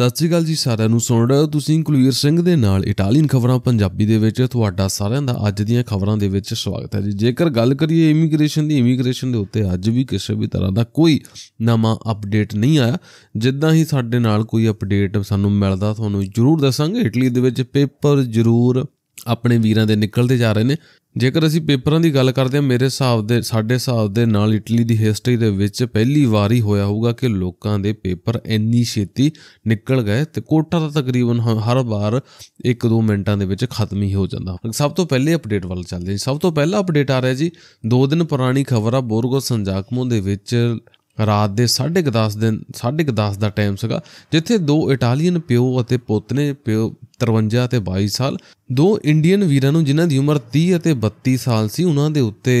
ਸਤਿ ਸ਼੍ਰੀ ਅਕਾਲ ਜੀ ਸਾਰਿਆਂ ਨੂੰ ਸੁਣ ਰਹੇ ਹੋ ਤੁਸੀਂ ਕੁਲਵੀਰ ਸਿੰਘ ਦੇ ਨਾਲ ਇਟਾਲੀਅਨ ਖਬਰਾਂ ਪੰਜਾਬੀ ਦੇ ਵਿੱਚ ਤੁਹਾਡਾ ਸਾਰਿਆਂ ਦਾ ਅੱਜ ਦੀਆਂ ਖਬਰਾਂ ਦੇ ਵਿੱਚ ਸਵਾਗਤ ਹੈ ਜੀ ਜੇਕਰ ਗੱਲ ਕਰੀਏ ਇਮੀਗ੍ਰੇਸ਼ਨ ਦੀ ਇਮੀਗ੍ਰੇਸ਼ਨ ਦੇ ਉੱਤੇ ਅੱਜ ਵੀ ਕਿਸੇ ਵੀ ਤਰ੍ਹਾਂ ਦਾ ਕੋਈ ਨਵਾਂ ਅਪਡੇਟ ਨਹੀਂ ਆਇਆ ਜਿੱਦਾਂ ਹੀ ਸਾਡੇ ਨਾਲ ਕੋਈ ਅਪਡੇਟ ਸਾਨੂੰ ਮਿਲਦਾ ਤੁਹਾਨੂੰ ਜ਼ਰੂਰ ਦੱਸਾਂਗੇ ਇਟਲੀ ਦੇ ਵਿੱਚ ਪੇਪਰ ਜ਼ਰੂਰ ਆਪਣੇ ਵੀਰਾਂ ਦੇ ਨਿਕਲਦੇ ਜਾ ਰਹੇ ਨੇ ਜੇਕਰ ਅਸੀਂ ਪੇਪਰਾਂ ਦੀ ਗੱਲ ਕਰਦੇ ਹਾਂ ਮੇਰੇ ਹਿਸਾਬ ਦੇ ਸਾਡੇ ਹਿਸਾਬ ਦੇ ਨਾਲ ਇਟਲੀ ਦੀ ਹਿਸਟਰੀ ਦੇ ਵਿੱਚ ਪਹਿਲੀ ਵਾਰੀ ਹੋਇਆ ਹੋਊਗਾ ਕਿ ਲੋਕਾਂ ਦੇ ਪੇਪਰ ਇੰਨੀ ਛੇਤੀ ਨਿਕਲ ਗਏ ਤੇ ਕੋਟਾ ਦਾ ਤਕਰੀਬਨ ਹਰ ਵਾਰ 1-2 ਮਿੰਟਾਂ ਦੇ ਵਿੱਚ ਖਤਮ ਹੀ ਹੋ ਜਾਂਦਾ ਸਭ ਤੋਂ ਪਹਿਲੇ ਅਪਡੇਟ ਵੱਲ ਚੱਲਦੇ ਹਾਂ ਸਭ ਤੋਂ ਪਹਿਲਾ ਅਪਡੇਟ ਆ ਰਿਹਾ ਜੀ 2 ਦਿਨ ਪੁਰਾਣੀ ਖਬਰ ਆ ਬੋਰਗੋ ਸੰਜਾਕਮੋ ਦੇ ਵਿੱਚ ਰਾਤ ਦੇ 10:30 ਦਿਨ 10:30 ਦਾ ਟਾਈਮ ਸੀਗਾ ਜਿੱਥੇ ਦੋ ਇਟਾਲੀਅਨ ਪਿਓ ਅਤੇ ਪੁੱਤ ਨੇ ਪਿਓ 53 ਤੇ 22 ਸਾਲ ਦੋ ਇੰਡੀਅਨ ਵੀਰਾਂ ਨੂੰ ਜਿਨ੍ਹਾਂ ਦੀ ਉਮਰ 30 ਅਤੇ 32 ਸਾਲ ਸੀ ਉਹਨਾਂ ਦੇ ਉੱਤੇ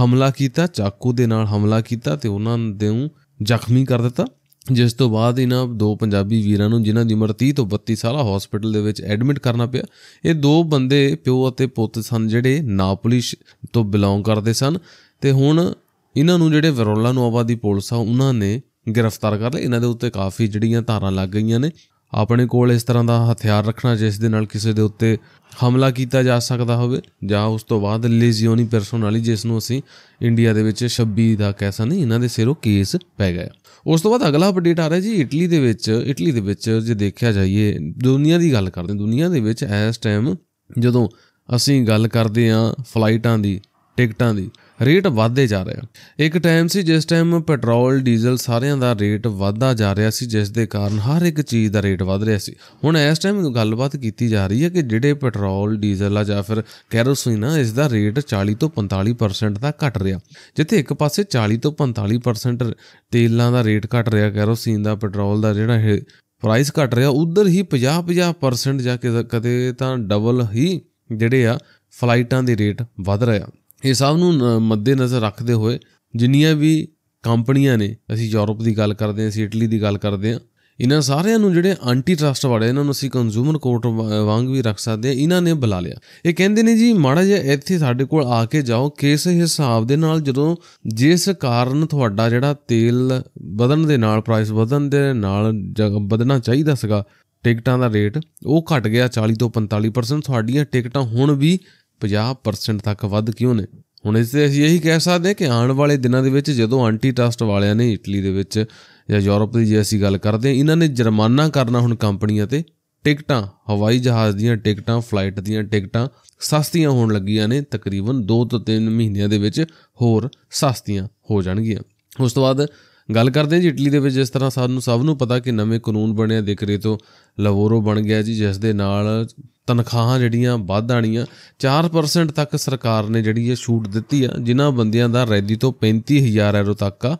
ਹਮਲਾ ਕੀਤਾ ਚਾਕੂ ਦੇ ਨਾਲ ਹਮਲਾ ਕੀਤਾ ਤੇ ਉਹਨਾਂ ਨੂੰ ਜ਼ਖਮੀ ਕਰ ਦਿੱਤਾ ਜਿਸ ਤੋਂ ਬਾਅਦ ਇਹਨਾਂ ਦੋ ਪੰਜਾਬੀ ਵੀਰਾਂ ਨੂੰ ਜਿਨ੍ਹਾਂ ਦੀ ਉਮਰ 30 ਤੋਂ 32 ਸਾਲਾ ਹਸਪੀਟਲ ਦੇ ਵਿੱਚ ਐਡਮਿਟ ਕਰਨਾ ਪਿਆ ਇਹ ਦੋ ਬੰਦੇ ਪਿਓ ਅਤੇ ਪੁੱਤ ਸਨ ਜਿਹੜੇ ਨਾਪੋਲੀਸ਼ ਤੋਂ ਬਿਲੋਂਗ ਕਰਦੇ ਸਨ ਤੇ ਹੁਣ ਇਹਨਾਂ ਨੂੰ ਜਿਹੜੇ ਵਿਰੋਲਾ ਨੂੰ ਆਵਾਦੀ ਪੁਲਿਸ ਆ ਉਹਨਾਂ ਨੇ ਗ੍ਰਿਫਤਾਰ ਕਰ ਲਿਆ ਇਹਨਾਂ ਦੇ ਉੱਤੇ ਕਾਫੀ ਜਿਹੜੀਆਂ ਧਾਰਾਂ ਲੱਗ ਗਈਆਂ ਨੇ ਆਪਣੇ ਕੋਲ ਇਸ ਤਰ੍ਹਾਂ ਦਾ ਹਥਿਆਰ ਰੱਖਣਾ ਜਿਸ ਦੇ ਨਾਲ ਕਿਸੇ ਦੇ ਉੱਤੇ ਹਮਲਾ ਕੀਤਾ ਜਾ ਸਕਦਾ ਹੋਵੇ ਜਾਂ ਉਸ ਤੋਂ ਬਾਅਦ ਲੇਜ਼ੀਓਨੀ ਪਰਸੋਨਾਲੀ ਜਿਸ ਨੂੰ ਅਸੀਂ ਇੰਡੀਆ ਦੇ ਵਿੱਚ 26 ਦਾ ਕੈਸਾ ਨਹੀਂ ਇਹਨਾਂ ਦੇ ਸਿਰੋਂ ਕੇਸ ਪੈ ਗਿਆ ਉਸ ਤੋਂ ਬਾਅਦ ਅਗਲਾ ਅਪਡੇਟ ਆ ਰਿਹਾ ਜੀ ਇਟਲੀ ਦੇ ਵਿੱਚ ਇਟਲੀ ਦੇ ਵਿੱਚ ਜੇ ਦੇਖਿਆ ਜਾਈਏ ਦੁਨੀਆ ਦੀ ਗੱਲ ਕਰਦੇ ਦੁਨੀਆ ਦੇ ਵਿੱਚ ਇਸ ਟਾਈਮ ਜਦੋਂ ਅਸੀਂ ਗੱਲ ਕਰਦੇ ਆ ਫਲਾਈਟਾਂ ਦੀ ਟਿਕਟਾਂ ਦੀ ਰੇਟ ਵਧਦੇ ਜਾ ਰਹੇ ਆ ਇੱਕ ਟਾਈਮ ਸੀ ਜਿਸ ਟਾਈਮ ਪੈਟਰੋਲ ਡੀਜ਼ਲ ਸਾਰਿਆਂ ਦਾ ਰੇਟ ਵਧਦਾ ਜਾ ਰਿਹਾ ਸੀ ਜਿਸ ਦੇ ਕਾਰਨ ਹਰ ਇੱਕ ਚੀਜ਼ ਦਾ ਰੇਟ ਵਧ ਰਿਹਾ ਸੀ ਹੁਣ ਇਸ ਟਾਈਮ ਗੱਲਬਾਤ ਕੀਤੀ ਜਾ ਰਹੀ ਹੈ ਕਿ ਜਿਹੜੇ ਪੈਟਰੋਲ ਡੀਜ਼ਲ ਆ ਜਾਂ ਫਿਰ ਕੈਰੋਸਿਨ ਆ ਇਸ ਦਾ ਰੇਟ 40 ਤੋਂ 45% ਦਾ ਘਟ ਰਿਹਾ ਜਿੱਥੇ ਇੱਕ ਪਾਸੇ 40 ਤੋਂ 45% ਤੇਲਾਂ ਦਾ ਰੇਟ ਘਟ ਰਿਹਾ ਕੈਰੋਸਿਨ ਦਾ ਪੈਟਰੋਲ ਦਾ ਜਿਹੜਾ ਇਹ ਪ੍ਰਾਈਸ ਘਟ ਰਿਹਾ ਉਧਰ ਹੀ 50 50% ਜਾ ਕੇ ਕਦੇ ਤਾਂ ਡਬਲ ਹੀ ਜਿਹੜੇ ਆ ਫਲਾਈਟਾਂ ਦੇ ਰੇਟ ਵਧ ਰਹੇ ਆ ਇਹ ਸਭ ਨੂੰ ਮੱਦੇ ਨਜ਼ਰ ਰੱਖਦੇ ਹੋਏ ਜਿੰਨੀਆਂ ਵੀ ਕੰਪਨੀਆਂ ਨੇ ਅਸੀਂ ਯੂਰਪ ਦੀ ਗੱਲ ਕਰਦੇ ਹਾਂ ਅਸੀਂ ਇਟਲੀ ਦੀ ਗੱਲ ਕਰਦੇ ਹਾਂ ਇਹਨਾਂ ਸਾਰਿਆਂ ਨੂੰ ਜਿਹੜੇ ਐਂਟੀ ਟਰਸਟ ਵਾਲੇ ਇਹਨਾਂ ਨੂੰ ਅਸੀਂ ਕੰਜ਼ੂਮਰ ਕੋਰਟ ਵਾਂਗ ਵੀ ਰੱਖ ਸਕਦੇ ਹਾਂ ਇਹਨਾਂ ਨੇ ਬੁਲਾ ਲਿਆ ਇਹ ਕਹਿੰਦੇ ਨੇ ਜੀ ਮਾੜਾ ਜਿਹਾ ਇੱਥੇ ਸਾਡੇ ਕੋਲ ਆ ਕੇ ਜਾਓ ਕਿਸ ਹਿਸਾਬ ਦੇ ਨਾਲ ਜਦੋਂ ਜਿਸ ਕਾਰਨ ਤੁਹਾਡਾ ਜਿਹੜਾ ਤੇਲ ਵਧਣ ਦੇ ਨਾਲ ਪ੍ਰਾਈਸ ਵਧਣ ਦੇ ਨਾਲ ਵਧਣਾ ਚਾਹੀਦਾ ਸੀਗਾ ਟਿਕਟਾਂ ਦਾ ਰੇਟ ਉਹ ਘਟ ਗਿਆ 40 ਤੋਂ 45% ਤੁਹਾਡੀਆਂ ਟਿਕਟਾਂ ਹੁਣ ਵੀ 50% ਤੱਕ ਵੱਧ ਕਿਉਂ ਨੇ ਹੁਣ ਇਸ ਤੇ ਅਸੀਂ ਇਹੀ ਕਹਿ ਸਕਦੇ ਹਾਂ ਕਿ ਆਉਣ ਵਾਲੇ ਦਿਨਾਂ ਦੇ ਵਿੱਚ ਜਦੋਂ ਐਂਟੀ ਟਰਸਟ ਵਾਲਿਆਂ ਨੇ ਇਟਲੀ ਦੇ ਵਿੱਚ ਜਾਂ ਯੂਰਪ ਦੀ ਜੇ ਅਸੀਂ ਗੱਲ ਕਰਦੇ ਹਾਂ ਇਹਨਾਂ ਨੇ ਜੁਰਮਾਨਾ ਕਰਨਾ ਹੁਣ ਕੰਪਨੀਆਂ ਤੇ ਟਿਕਟਾਂ ਹਵਾਈ ਜਹਾਜ਼ ਦੀਆਂ ਟਿਕਟਾਂ ਫਲਾਈਟ ਦੀਆਂ ਟਿਕਟਾਂ ਸਸਤੀਆਂ ਹੋਣ ਲੱਗੀਆਂ ਨੇ ਤਕਰੀਬਨ 2 ਤੋਂ 3 ਮਹੀਨਿਆਂ ਦੇ ਵਿੱਚ ਹੋਰ ਸਸਤੀਆਂ ਹੋ ਜਾਣਗੀਆਂ ਉਸ ਤੋਂ ਬਾਅਦ ਗੱਲ ਕਰਦੇ ਹਾਂ ਜੀ ਇਟਲੀ ਦੇ ਵਿੱਚ ਜਿਸ ਤਰ੍ਹਾਂ ਸਾਨੂੰ ਸਭ ਨੂੰ ਪਤਾ ਕਿ ਨਵੇਂ ਕਾਨੂੰਨ ਬਣਿਆ ਤੋਂ ਲਵੋਰੋ ਬਣ ਗਿਆ ਜੀ ਜਿਸ ਦੇ ਨਾਲ ਤਨਖਾਹਾਂ ਜਿਹੜੀਆਂ ਵਧਾਣੀਆਂ 4% ਤੱਕ ਸਰਕਾਰ ਨੇ ਜਿਹੜੀ ਇਹ ਛੂਟ ਦਿੱਤੀ ਆ ਜਿਨ੍ਹਾਂ ਬੰਦਿਆਂ ਦਾ ਰੈਦੀ ਤੋਂ 35000 ਯੂਰੋ ਤੱਕ ਆ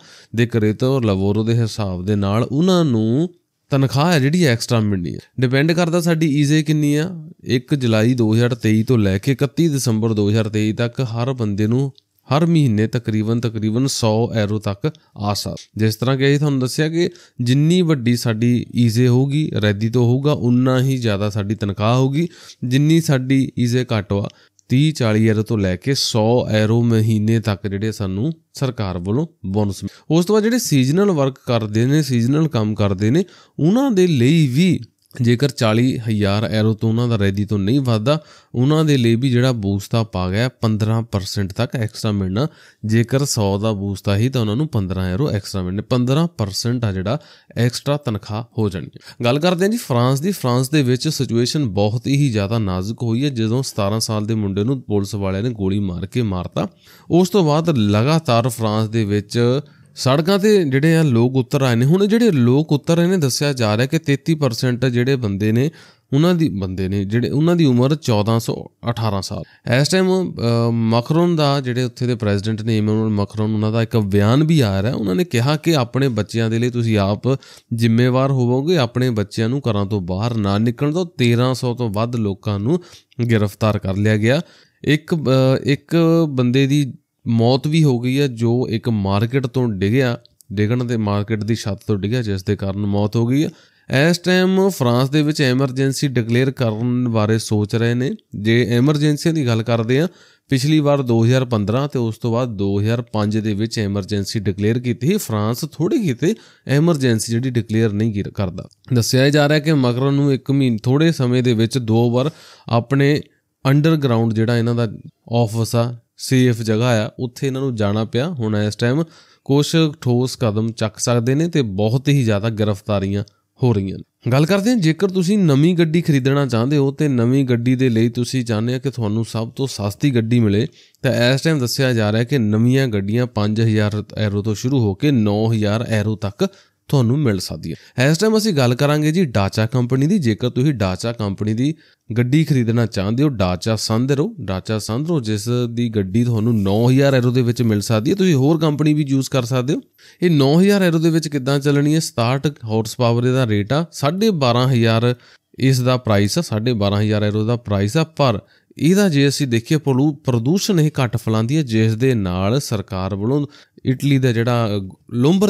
ਤੋਂ ਲਵੋਰੋ ਦੇ ਹਿਸਾਬ ਦੇ ਨਾਲ ਉਹਨਾਂ ਨੂੰ ਤਨਖਾਹ ਹੈ ਜਿਹੜੀ ਐਕਸਟਰਾ ਮਿਲਣੀ ਹੈ ਡਿਪੈਂਡ ਕਰਦਾ ਸਾਡੀ ਈਜ਼ੇ ਕਿੰਨੀ ਆ 1 ਜੁਲਾਈ 2023 ਤੋਂ ਲੈ ਕੇ 31 ਦਸੰਬਰ 2023 ਤੱਕ ਹਰ ਬੰਦੇ ਨੂੰ ਹਰ ਮਹੀਨੇ ਤਕਰੀਬਨ ਤਕਰੀਬਨ 100 ਐਰੋ ਤੱਕ ਆ ਸਕਦਾ ਜਿਸ ਤਰ੍ਹਾਂ ਕਿ ਅਸੀਂ ਤੁਹਾਨੂੰ ਦੱਸਿਆ ਕਿ ਜਿੰਨੀ ਵੱਡੀ ਸਾਡੀ ਈਜ਼ੇ ਹੋਊਗੀ ਰੈਦੀ ਤੋਂ ਹੋਊਗਾ ਉਨਾ ਹੀ ਜ਼ਿਆਦਾ ਸਾਡੀ ਤਨਖਾਹ ਹੋਊਗੀ ਜਿੰਨੀ ਸਾਡੀ ਈਜ਼ੇ ਘਟਵਾ 30 40 ਐਰੋ ਤੋਂ ਲੈ ਕੇ 100 ਐਰੋ ਮਹੀਨੇ ਤੱਕ ਜਿਹੜੇ ਸਾਨੂੰ ਸਰਕਾਰ ਵੱਲੋਂ ਬੋਨਸ ਉਸ ਤੋਂ ਬਾਅਦ ਜਿਹੜੇ ਸੀਜ਼ਨਲ ਵਰਕ ਕਰਦੇ ਨੇ ਸੀਜ਼ਨਲ ਕੰਮ ਕਰਦੇ ਨੇ ਉਹਨਾਂ ਦੇ ਲਈ ਵੀ ਜੇਕਰ 40000 ਐਰੋ ਤੋਂ ਉਹਨਾਂ ਦਾ ਰੈਦੀ ਤੋਂ ਨਹੀਂ ਵੱਧਦਾ ਉਹਨਾਂ ਦੇ ਲਈ ਵੀ ਜਿਹੜਾ ਬੂਸਟ ਆ ਪਾ ਗਿਆ 15% ਤੱਕ ਐਕਸਟਰਾ ਮਿਲਣਾ ਜੇਕਰ 100 ਦਾ ਬੂਸਟ ਆ ਹੀ ਤਾਂ ਉਹਨਾਂ ਨੂੰ 15 ਐਰੋ ਐਕਸਟਰਾ ਮਿਲਣੇ 15% ਆ ਜਿਹੜਾ ਐਕਸਟਰਾ ਤਨਖਾਹ ਹੋ ਜਾਣੀ ਗੱਲ ਕਰਦੇ ਆਂ ਜੀ ਫਰਾਂਸ ਦੀ ਫਰਾਂਸ ਦੇ ਵਿੱਚ ਸਿਚੁਏਸ਼ਨ ਬਹੁਤ ਹੀ ਜ਼ਿਆਦਾ ਨਾਜ਼ੁਕ ਹੋਈ ਹੈ ਜਦੋਂ 17 ਸਾਲ ਦੇ ਮੁੰਡੇ ਨੂੰ ਪੁਲਿਸ ਵਾਲਿਆਂ ਨੇ ਗੋਲੀ ਮਾਰ ਕੇ ਮਾਰਤਾ ਉਸ ਤੋਂ ਬਾਅਦ ਲਗਾਤਾਰ ਫਰਾਂਸ ਦੇ ਵਿੱਚ ਸੜਕਾਂ ਤੇ ਜਿਹੜੇ ਆ ਲੋਕ ਉਤਰ ਆਏ ਨੇ ਹੁਣ ਜਿਹੜੇ ਲੋਕ ਉਤਰ ਰਹੇ ਨੇ ਦੱਸਿਆ ਜਾ ਰਿਹਾ ਕਿ 33% ਜਿਹੜੇ ਬੰਦੇ ਨੇ ਉਹਨਾਂ ਦੀ ਬੰਦੇ ਨੇ ਜਿਹੜੇ ਉਹਨਾਂ ਦੀ ਉਮਰ 1418 ਸਾਲ ਇਸ ਟਾਈਮ ਮਕਰੋਨ ਦਾ ਜਿਹੜੇ ਉੱਥੇ ਦੇ ਪ੍ਰੈਜ਼ੀਡੈਂਟ ਨੇ ਇਮਨੂਅਲ ਮਕਰੋਨ ਉਹਨਾਂ ਦਾ ਇੱਕ ਬਿਆਨ ਵੀ ਆ ਰਿਹਾ ਉਹਨਾਂ ਨੇ ਕਿਹਾ ਕਿ ਆਪਣੇ ਬੱਚਿਆਂ ਦੇ ਲਈ ਤੁਸੀਂ ਆਪ ਜ਼ਿੰਮੇਵਾਰ ਹੋਵੋਗੇ ਆਪਣੇ ਬੱਚਿਆਂ ਨੂੰ ਘਰਾਂ ਤੋਂ ਬਾਹਰ ਨਾ ਨਿਕਲਣ ਦਿਓ 1300 ਤੋਂ ਵੱਧ ਲੋਕਾਂ ਨੂੰ ਗ੍ਰਿਫਤਾਰ ਕਰ ਲਿਆ ਗਿਆ ਇੱਕ ਇੱਕ ਬੰਦੇ ਦੀ ਮੌਤ ਵੀ ਹੋ ਗਈ ਹੈ ਜੋ ਇੱਕ ਮਾਰਕੀਟ ਤੋਂ ਡਿੱਗਿਆ ਡਿਗਣ ਦੇ ਮਾਰਕੀਟ ਦੀ ਛੱਤ ਤੋਂ ਡਿੱਗਿਆ ਜਿਸ ਦੇ ਕਾਰਨ ਮੌਤ ਹੋ ਗਈ ਹੈ ਇਸ ਟਾਈਮ ਫਰਾਂਸ ਦੇ ਵਿੱਚ ਐਮਰਜੈਂਸੀ ਡਿਕਲੇਅਰ ਕਰਨ ਬਾਰੇ ਸੋਚ ਰਹੇ ਨੇ ਜੇ ਐਮਰਜੈਂਸੀ ਦੀ ਗੱਲ ਕਰਦੇ ਆ ਪਿਛਲੀ ਵਾਰ 2015 ਤੇ ਉਸ ਤੋਂ ਬਾਅਦ 2005 ਦੇ ਵਿੱਚ ਐਮਰਜੈਂਸੀ ਡਿਕਲੇਅਰ ਕੀਤੀ ਸੀ ਫਰਾਂਸ ਥੋੜੀ ਕੀਤੇ ਐਮਰਜੈਂਸੀ ਜਿਹੜੀ ਡਿਕਲੇਅਰ ਨਹੀਂ ਕਰਦਾ ਦੱਸਿਆ ਜਾ ਰਿਹਾ ਕਿ ਮਕਰਨ ਨੂੰ ਇੱਕ ਮਹੀਨੇ ਥੋੜੇ ਸਮੇਂ ਦੇ ਵਿੱਚ ਦੋ ਵਾਰ ਆਪਣੇ ਅੰਡਰਗਰਾਉਂਡ ਜਿਹੜਾ ਇਹਨਾਂ ਦਾ ਆਫਿਸ ਆ ਸੇਫ ਜਗ੍ਹਾ ਆ ਉੱਥੇ ਇਹਨਾਂ ਨੂੰ ਜਾਣਾ ਪਿਆ ਹੁਣ ਇਸ ਟਾਈਮ ਕੁਝ ਠੋਸ ਕਦਮ ਚੱਕ ਸਕਦੇ ਨੇ ਤੇ ਬਹੁਤ ਹੀ ਜ਼ਿਆਦਾ ਗ੍ਰਿਫਤਾਰੀਆਂ ਹੋ ਰਹੀਆਂ ਨੇ ਗੱਲ ਕਰਦੇ ਹਾਂ ਜੇਕਰ ਤੁਸੀਂ ਨਵੀਂ ਗੱਡੀ ਖਰੀਦਣਾ ਚਾਹੁੰਦੇ ਹੋ ਤੇ ਨਵੀਂ ਗੱਡੀ ਦੇ ਲਈ ਤੁਸੀਂ ਚਾਹੁੰਦੇ ਹੋ ਕਿ ਤੁਹਾਨੂੰ ਸਭ ਤੋਂ ਸਸਤੀ ਗੱਡੀ ਮਿਲੇ ਤਾਂ ਇਸ ਟਾਈਮ ਦੱਸਿਆ ਜਾ ਰਿਹਾ ਹੈ ਕਿ ਨਵੀਆਂ ਗੱਡੀਆਂ 5000 ਐਰੋ ਤੋਂ ਸ਼ੁਰੂ ਹੋ ਕੇ 9000 ਐਰੋ ਤੱਕ ਤੁਹਾਨੂੰ ਮਿਲ ਸਕਦੀ ਹੈ ਇਸ ਟਾਈਮ ਅਸੀਂ ਗੱਲ ਕਰਾਂਗੇ ਜੀ ਡਾਚਾ ਕੰਪਨੀ ਦੀ ਜੇਕਰ ਤੁਸੀਂ ਡਾਚਾ ਕੰਪਨੀ ਦੀ ਗੱਡੀ ਖਰੀਦਣਾ ਚਾਹੁੰਦੇ ਹੋ ਡਾਚਾ ਸੰਦਰੋ ਡਾਚਾ ਸੰਦਰੋ ਜਿਸ ਦੀ ਗੱਡੀ ਤੁਹਾਨੂੰ 9000 ਐਰੋ ਦੇ ਵਿੱਚ ਮਿਲ ਸਕਦੀ ਹੈ ਤੁਸੀਂ ਹੋਰ ਕੰਪਨੀ ਵੀ ਯੂਜ਼ ਕਰ ਸਕਦੇ ਹੋ ਇਹ 9000 ਐਰੋ ਦੇ ਵਿੱਚ ਕਿੱਦਾਂ ਚੱਲਣੀ ਹੈ 67 ਹਾਰਸ ਪਾਵਰ ਦਾ ਰੇਟ ਆ 12500 ਇਸ ਦਾ ਪ੍ਰਾਈਸ ਆ 12500 ਐਰੋ ਦਾ ਪ੍ਰਾਈਸ ਆ ਪਰ ਇਹਦਾ ਜੇ ਅਸੀਂ ਦੇਖੀਏ ਪ੍ਰਦੂਸ਼ਣ ਇਹ ਘਟ ਫਲਾਂਦੀ ਹੈ ਜਿਸ ਦੇ ਨਾਲ ਸਰਕਾਰ ਵੱਲੋਂ ਇਟਲੀ ਦਾ ਜਿਹੜਾ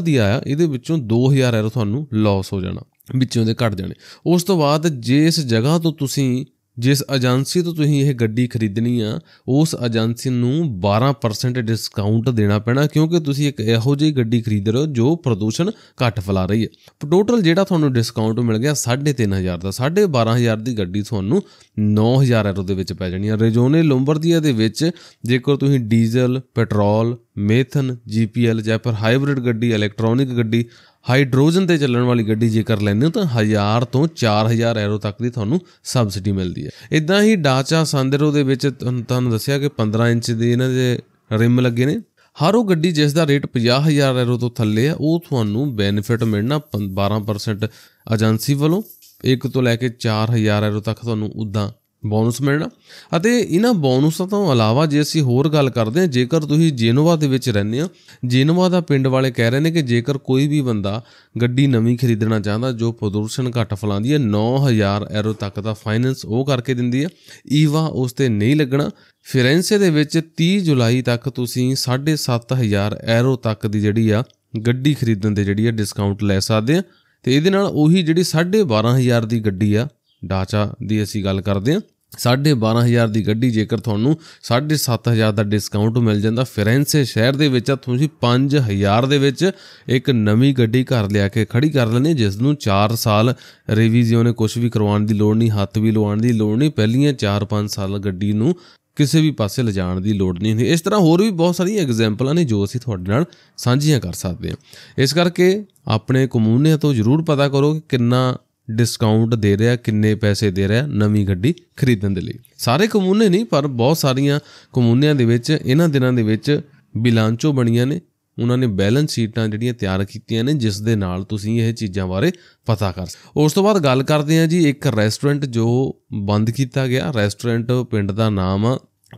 ਦੀ ਆ ਇਹਦੇ ਵਿੱਚੋਂ 2000 ਐਰੋ ਤੁਹਾਨੂੰ ਲਾਸ ਹੋ ਜਾਣਾ ਵਿੱਚੋਂ ਦੇ ਘਟ ਜਾਣੇ ਉਸ ਤੋਂ ਬਾਅਦ ਜੇ ਇਸ ਜਗ੍ਹਾ ਤੋਂ ਤੁਸੀਂ ਜਿਸ ਏਜੰਸੀ ਤੋਂ ਤੁਸੀਂ ਇਹ ਗੱਡੀ ਖਰੀਦਣੀ ਆ ਉਸ ਏਜੰਸੀ ਨੂੰ 12% ਡਿਸਕਾਊਂਟ ਦੇਣਾ ਪੈਣਾ ਕਿਉਂਕਿ ਤੁਸੀਂ ਇੱਕ ਇਹੋ ਜਿਹੀ ਗੱਡੀ ਖਰੀਦ ਰਹੇ ਹੋ ਜੋ ਪ੍ਰਦੂਸ਼ਣ ਘੱਟ ਫਲਾ ਰਹੀ ਹੈ ਟੋਟਲ ਜਿਹੜਾ ਤੁਹਾਨੂੰ ਡਿਸਕਾਊਂਟ ਮਿਲ ਗਿਆ 3500 ਦਾ 12500 ਦੀ ਗੱਡੀ ਤੁਹਾਨੂੰ 9000 ਰੁਪਏ ਦੇ ਵਿੱਚ ਪੈ ਜਾਣੀ ਹੈ ਰੇਜੋਨੇ ਲੰਬਰਦੀਆ ਦੇ ਵਿੱਚ ਜੇਕਰ ਤੁਸੀਂ ਡੀਜ਼ਲ ਪੈਟਰੋਲ ਮੇਥਨ ਜੀਪੀਐਲ ਜਾਂ ਫਿਰ ਹਾਈਬ੍ਰਿਡ ਗੱਡੀ ਇਲੈਕਟ੍ਰੋਨਿਕ ਗੱਡੀ ਹਾਈਡਰੋਜਨ ਤੇ ਚੱਲਣ ਵਾਲੀ ਗੱਡੀ ਜੇਕਰ ਲੈਂਦੇ ਹੋ ਤਾਂ 1000 ਤੋਂ 4000 ਐਰੋ ਤੱਕ ਦੀ ਤੁਹਾਨੂੰ ਸਬਸਿਡੀ ਮਿਲਦੀ ਹੈ ਇਦਾਂ ਹੀ ਡਾਚਾ ਸੰਦਰੋ ਦੇ ਵਿੱਚ ਤੁਹਾਨੂੰ ਦੱਸਿਆ ਕਿ 15 ਇੰਚ ਦੇ ਇਹਨਾਂ ਦੇ ਰਿਮ ਲੱਗੇ ਨੇ ਹਰ ਉਹ ਗੱਡੀ ਜਿਸ ਦਾ ਰੇਟ 50000 ਐਰੋ ਤੋਂ ਥੱਲੇ ਆ ਉਹ ਤੁਹਾਨੂੰ ਬੈਨੀਫਿਟ ਮਿਲਣਾ 12% ਏਜੰਸੀ ਵੱਲੋਂ 1 ਤੋਂ ਲੈ ਕੇ 4000 ਐਰੋ ਤੱਕ ਤੁਹਾਨੂੰ ਉਦਾਂ ਬੋਨਸ ਮਿਲਣਾ ਅਤੇ ਇਹਨਾਂ ਬੋਨਸਾਂ ਤੋਂ ਇਲਾਵਾ ਜੇ ਅਸੀਂ ਹੋਰ ਗੱਲ ਕਰਦੇ ਹਾਂ ਜੇਕਰ ਤੁਸੀਂ ਜੇਨੋਵਾ ਦੇ ਵਿੱਚ ਰਹਿੰਦੇ ਹੋ ਜੇਨੋਵਾ ਦਾ ਪਿੰਡ ਵਾਲੇ ਕਹਿ ਰਹੇ ਨੇ ਕਿ ਜੇਕਰ ਕੋਈ ਵੀ ਬੰਦਾ ਗੱਡੀ ਨਵੀਂ ਖਰੀਦਣਾ ਚਾਹੁੰਦਾ ਜੋ ਪ੍ਰਦੂਸ਼ਣ ਘੱਟ ਫਲਾਉਂਦੀ ਹੈ 9000 ਐਰੋ ਤੱਕ ਦਾ ਫਾਈਨੈਂਸ ਉਹ ਕਰਕੇ ਦਿੰਦੀ ਹੈ ਈਵਾ ਉਸ ਤੇ ਨਹੀਂ ਲੱਗਣਾ ਫਿਰੈਂਸੇ ਦੇ ਵਿੱਚ 30 ਜੁਲਾਈ ਤੱਕ ਤੁਸੀਂ 7500 ਐਰੋ ਤੱਕ ਦੀ ਜਿਹੜੀ ਆ ਗੱਡੀ ਖਰੀਦਣ ਦੇ ਜਿਹੜੀ ਆ ਡਿਸਕਾਊਂਟ ਲੈ ਸਕਦੇ ਆ ਤੇ ਇਹਦੇ ਨਾਲ ਉਹੀ ਜਿਹੜੀ 12500 ਦੀ ਗੱਡੀ ਆ ਡਾਚਾ ਦੀ ਅਸੀਂ ਗੱਲ ਕਰਦੇ ਆ 12500 ਦੀ ਗੱਡੀ ਜੇਕਰ ਤੁਹਾਨੂੰ 7500 ਦਾ ਡਿਸਕਾਊਂਟ ਮਿਲ ਜਾਂਦਾ ਫਰੈਂਸੇ ਸ਼ਹਿਰ ਦੇ ਵਿੱਚ ਤੁਸੀਂ 5000 ਦੇ ਵਿੱਚ ਇੱਕ ਨਵੀਂ ਗੱਡੀ ਘਰ ਲਿਆ ਕੇ ਖੜੀ ਕਰ ਲੈਣੀ ਜਿਸ ਨੂੰ 4 ਸਾਲ ਰਿਵੀਜ਼ਿਓ ਨੇ ਕੁਝ ਵੀ ਕਰਵਾਉਣ ਦੀ ਲੋੜ ਨਹੀਂ ਹੱਥ ਵੀ ਲਵਾਉਣ ਦੀ ਲੋੜ ਨਹੀਂ ਪਹਿਲੀਆਂ 4-5 ਸਾਲ ਗੱਡੀ ਨੂੰ ਕਿਸੇ ਵੀ ਪਾਸੇ ਲਿਜਾਣ ਦੀ ਲੋੜ ਨਹੀਂ ਹੁੰਦੀ ਇਸ ਤਰ੍ਹਾਂ ਹੋਰ ਵੀ ਬਹੁਤ ਸਾਰੀਆਂ ਐਗਜ਼ੈਂਪਲਾਂ ਨੇ ਜੋ ਅਸੀਂ ਤੁਹਾਡੇ ਨਾਲ ਸਾਂਝੀਆਂ ਕਰ ਸਕਦੇ ਹਾਂ ਇਸ ਕਰਕੇ ਆਪਣੇ ਕਮੂਨੇ ਤੋਂ ਜ਼ਰੂਰ ਪਤਾ ਕਰੋ ਕਿ ਕਿੰਨਾ ਡਿਸਕਾਊਂਟ ਦੇ ਰਿਹਾ ਕਿੰਨੇ ਪੈਸੇ ਦੇ ਰਿਹਾ ਨਵੀਂ ਗੱਡੀ ਖਰੀਦਣ ਦੇ ਲਈ ਸਾਰੇ ਕਮੂਨੇ ਨਹੀਂ ਪਰ ਬਹੁਤ ਸਾਰੀਆਂ ਕਮੂਨਿਆਂ ਦੇ ਵਿੱਚ ਇਹਨਾਂ ਦਿਨਾਂ ਦੇ ਵਿੱਚ ਬਿਲਾਂਚੋ ਬਣੀਆਂ ਨੇ ਉਹਨਾਂ ਨੇ ਬੈਲੈਂਸ ਸ਼ੀਟਾਂ ਜਿਹੜੀਆਂ ਤਿਆਰ ਕੀਤੀਆਂ ਨੇ ਜਿਸ ਦੇ ਨਾਲ ਤੁਸੀਂ ਇਹ ਚੀਜ਼ਾਂ ਬਾਰੇ ਪਤਾ ਕਰ ਸਕੋ ਉਸ ਤੋਂ ਬਾਅਦ ਗੱਲ ਕਰਦੇ ਹਾਂ ਜੀ ਇੱਕ ਰੈਸਟੋਰੈਂਟ ਜੋ ਬੰਦ ਕੀਤਾ ਗਿਆ ਰੈਸਟੋਰੈਂਟ ਪਿੰਡ ਦਾ ਨਾਮ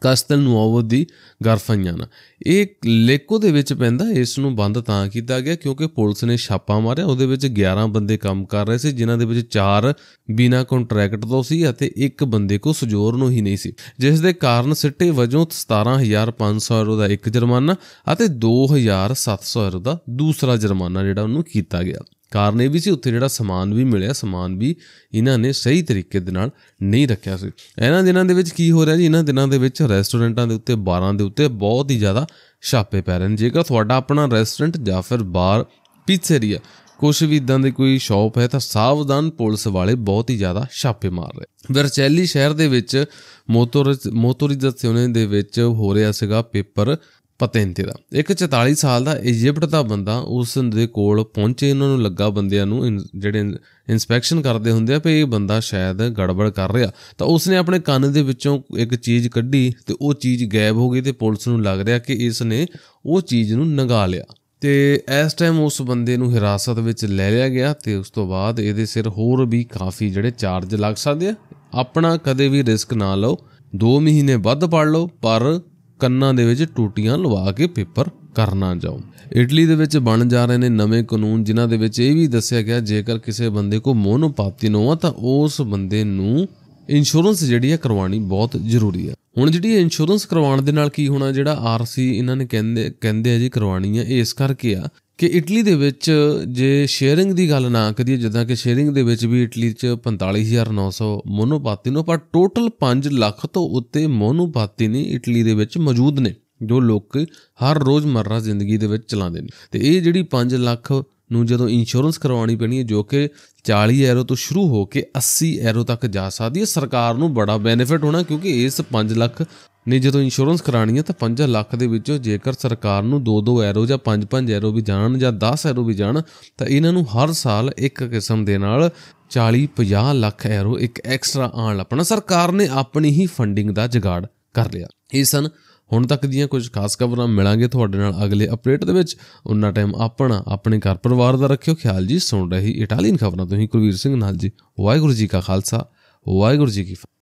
ਕਸਤਲ ਨੁਆਵੋ ਦੀ ਗਰਫਾਨਿਆਨਾ ਇਹ ਲੇਕੋ ਦੇ ਵਿੱਚ ਪੈਂਦਾ ਇਸ ਨੂੰ ਬੰਦ ਤਾਂ ਕੀਤਾ ਗਿਆ ਕਿਉਂਕਿ ਪੁਲਿਸ ਨੇ ਛਾਪਾ ਮਾਰਿਆ ਉਹਦੇ ਵਿੱਚ 11 ਬੰਦੇ ਕੰਮ ਕਰ ਰਹੇ ਸੀ ਜਿਨ੍ਹਾਂ ਦੇ ਵਿੱਚ 4 ਬਿਨਾ ਕੰਟਰੈਕਟ ਤੋਂ ਸੀ ਅਤੇ ਇੱਕ ਬੰਦੇ ਕੋ ਸਜੋਰ ਨੂੰ ਹੀ ਨਹੀਂ ਸੀ ਜਿਸ ਦੇ ਕਾਰਨ ਸਿੱਟੇ ਵਜੋਂ 17500 ਰੁਪਏ ਦਾ ਇੱਕ ਜੁਰਮਾਨਾ ਅਤੇ 2700 ਰੁਪਏ ਦਾ ਦੂਸਰਾ ਜੁਰਮਾਨਾ ਜਿਹੜਾ ਉਹਨੂੰ ਕੀਤਾ ਗਿਆ ਕਾਰਨ ਇਹ ਵੀ ਸੀ ਉੱਥੇ ਜਿਹੜਾ ਸਮਾਨ ਵੀ ਮਿਲਿਆ ਸਮਾਨ ਵੀ ਇਹਨਾਂ ਨੇ ਸਹੀ ਤਰੀਕੇ ਦੇ ਨਾਲ ਨਹੀਂ ਰੱਖਿਆ ਸੀ ਇਹਨਾਂ ਦਿਨਾਂ ਦੇ ਵਿੱਚ ਕੀ ਹੋ ਰਿਹਾ ਜੀ ਇਹਨਾਂ ਦਿਨਾਂ ਦੇ ਵਿੱਚ ਰੈਸਟੋਰੈਂਟਾਂ ਦੇ ਉੱਤੇ ਬਾਰਾਂ ਦੇ ਉੱਤੇ ਬਹੁਤ ਹੀ ਜ਼ਿਆਦਾ ਛਾਪੇ ਪੈ ਰਹੇ ਨੇ ਜੇਕਰ ਤੁਹਾਡਾ ਆਪਣਾ ਰੈਸਟੋਰੈਂਟ ਜਾਂ ਫਿਰ ਬਾਰ ਪੀਜ਼ੇਰੀਆ ਕੁਝ ਵੀ ਇਦਾਂ ਦੇ ਕੋਈ ਸ਼ਾਪ ਹੈ ਤਾਂ ਸਾਵਧਾਨ ਪੁਲਿਸ ਵਾਲੇ ਬਹੁਤ ਹੀ ਜ਼ਿਆਦਾ ਛਾਪੇ ਮਾਰ ਰਹੇ ਵਰਚੈਲੀ ਸ਼ਹਿਰ ਦੇ ਵਿੱਚ ਮੋਤੋਰ ਮੋਤੋਰੀ ਦੇ ਵਿੱਚ ਹੋ ਰਿਹਾ ਸੀਗਾ ਪੇਪਰ ਪਤੇਂਤੇ ਦਾ ਇੱਕ 44 ਸਾਲ ਦਾ ਇਜੀਪਟ ਦਾ ਬੰਦਾ ਉਸ ਦੇ ਕੋਲ ਪਹੁੰਚੇ ਇਹਨਾਂ ਨੂੰ ਲੱਗਾ ਬੰਦਿਆਂ ਨੂੰ ਜਿਹੜੇ ਇਨਸਪੈਕਸ਼ਨ ਕਰਦੇ ਹੁੰਦੇ ਆ ਕਿ ਇਹ ਬੰਦਾ ਸ਼ਾਇਦ ਗੜਬੜ ਕਰ ਰਿਹਾ ਤਾਂ ਉਸ ਨੇ ਆਪਣੇ ਕੰਨ ਦੇ ਵਿੱਚੋਂ ਇੱਕ ਚੀਜ਼ ਕੱਢੀ ਤੇ ਉਹ ਚੀਜ਼ ਗਾਇਬ ਹੋ ਗਈ ਤੇ ਪੁਲਿਸ ਨੂੰ ਲੱਗ ਰਿਹਾ ਕਿ ਇਸ ਨੇ ਉਹ ਚੀਜ਼ ਨੂੰ ਨੰਗਾ ਲਿਆ ਤੇ ਇਸ ਟਾਈਮ ਉਸ ਬੰਦੇ ਨੂੰ ਹਿਰਾਸਤ ਵਿੱਚ ਲੈ ਲਿਆ ਗਿਆ ਤੇ ਉਸ ਤੋਂ ਬਾਅਦ ਇਹਦੇ ਸਿਰ ਹੋਰ ਵੀ ਕਾਫੀ ਜਿਹੜੇ ਚਾਰਜ ਲੱਗ ਸਕਦੇ ਆ ਆਪਣਾ ਕਦੇ ਵੀ ਰਿਸਕ ਨਾ ਲਓ 2 ਮਹੀਨੇ ਵੱਧ ਪੜ ਲਓ ਪਰ ਕੰਨਾਂ ਦੇ ਵਿੱਚ ਟੂਟੀਆਂ ਲਵਾ ਕੇ ਪੇਪਰ ਕਰਨਾ ਜਾਓ ਇਟਲੀ ਦੇ ਵਿੱਚ ਬਣ ਜਾ ਰਹੇ ਨੇ ਨਵੇਂ ਕਾਨੂੰਨ ਜਿਨ੍ਹਾਂ ਦੇ ਵਿੱਚ ਇਹ ਵੀ ਦੱਸਿਆ ਗਿਆ ਜੇਕਰ ਕਿਸੇ ਬੰਦੇ ਕੋ ਮੋਨੋਪਾਪਥੀਨੋਮਾ ਆ ਤਾਂ ਉਸ ਬੰਦੇ ਨੂੰ ਇੰਸ਼ੋਰੈਂਸ ਜਿਹੜੀ ਹੈ ਕਰਵਾਣੀ ਬਹੁਤ ਜ਼ਰੂਰੀ ਹੈ ਹੁਣ ਜਿਹੜੀ ਇੰਸ਼ੋਰੈਂਸ ਕਰਵਾਉਣ ਦੇ ਨਾਲ ਕੀ ਹੋਣਾ ਜਿਹੜਾ ਆਰਸੀ ਇਹਨਾਂ ਨੇ ਕਹਿੰਦੇ ਕਹਿੰਦੇ ਆ ਜੀ ਕਰਵਾਣੀ ਆ ਇਸ ਕਰਕੇ ਆ ਕਿ ਇਟਲੀ ਦੇ ਵਿੱਚ ਜੇ ਸ਼ੇਅਰਿੰਗ ਦੀ ਗੱਲ ਨਾ ਕਰੀਏ ਜਿੱਦਾਂ ਕਿ ਸ਼ੇਅਰਿੰਗ ਦੇ ਵਿੱਚ ਵੀ ਇਟਲੀ 'ਚ 45900 ਮੋਨੋਪਾਤੀ ਨੂੰ ਪਰ ਟੋਟਲ 5 ਲੱਖ ਤੋਂ ਉੱਤੇ ਮੋਨੋਪਾਤੀ ਨੇ ਇਟਲੀ ਦੇ ਵਿੱਚ ਮੌਜੂਦ ਨੇ ਜੋ ਲੋਕ ਹਰ ਰੋਜ਼ ਮਰਰਾ ਜ਼ਿੰਦਗੀ ਦੇ ਵਿੱਚ ਚਲਾਉਂਦੇ ਨੇ ਤੇ ਇਹ ਜਿਹੜੀ 5 ਲੱਖ ਨੂੰ ਜਦੋਂ ਇੰਸ਼ੋਰੈਂਸ ਕਰਵਾਉਣੀ ਪੈਣੀ ਹੈ ਜੋ ਕਿ 40 ਐਰੋ ਤੋਂ ਸ਼ੁਰੂ ਹੋ ਕੇ 80 ਐਰੋ ਤੱਕ ਜਾ ਸਕਦੀ ਹੈ ਸਰਕਾਰ ਨੂੰ ਬੜਾ ਬੈਨੀਫਿਟ ਹੋਣਾ ਕਿਉਂਕਿ ਇਸ 5 ਲੱਖ ਨੇ ਜਦੋਂ ਇੰਸ਼ੋਰੈਂਸ ਕਰਾਣੀ ਹੈ ਤਾਂ 5 ਲੱਖ ਦੇ ਵਿੱਚੋਂ ਜੇਕਰ ਸਰਕਾਰ ਨੂੰ 2-2 ਐਰੋ ਜਾਂ 5-5 ਐਰੋ ਵੀ ਜਾਣ ਜਾਂ 10 ਐਰੋ ਵੀ ਜਾਣ ਤਾਂ ਇਹਨਾਂ ਨੂੰ ਹਰ ਸਾਲ ਇੱਕ ਕਿਸਮ ਦੇ ਨਾਲ 40-50 ਲੱਖ ਐਰੋ ਇੱਕ ਐਕਸਟਰਾ ਆਣ ਲੱਪਣਾ ਸਰਕਾਰ ਨੇ ਆਪਣੀ ਹੀ ਫੰਡਿੰਗ ਦਾ ਜਗਾੜ ਕਰ ਲਿਆ ਇਹ ਸਨ ਹੁਣ ਤੱਕ ਦੀਆਂ ਕੁਝ ਖਾਸ ਖਬਰਾਂ ਮਿਲਾਂਗੇ ਤੁਹਾਡੇ ਨਾਲ ਅਗਲੇ ਅਪਡੇਟ ਦੇ ਵਿੱਚ ਉਨਾ ਟਾਈਮ ਆਪਣਾ ਆਪਣੇ ਘਰ ਪਰਿਵਾਰ ਦਾ ਰੱਖਿਓ ਖਿਆਲ ਜੀ ਸੁਣ ਰਹੀ ਇਟਾਲੀਅਨ ਖਬਰਾਂ ਤੋਂ ਹੀ ਕੁਲਵੀਰ ਸਿੰਘ ਨਾਲ ਜੀ ਵਾਹਿਗੁਰੂ ਜੀ ਕਾ ਖਾਲਸਾ ਵਾਹਿਗੁਰੂ ਜੀ ਕੀ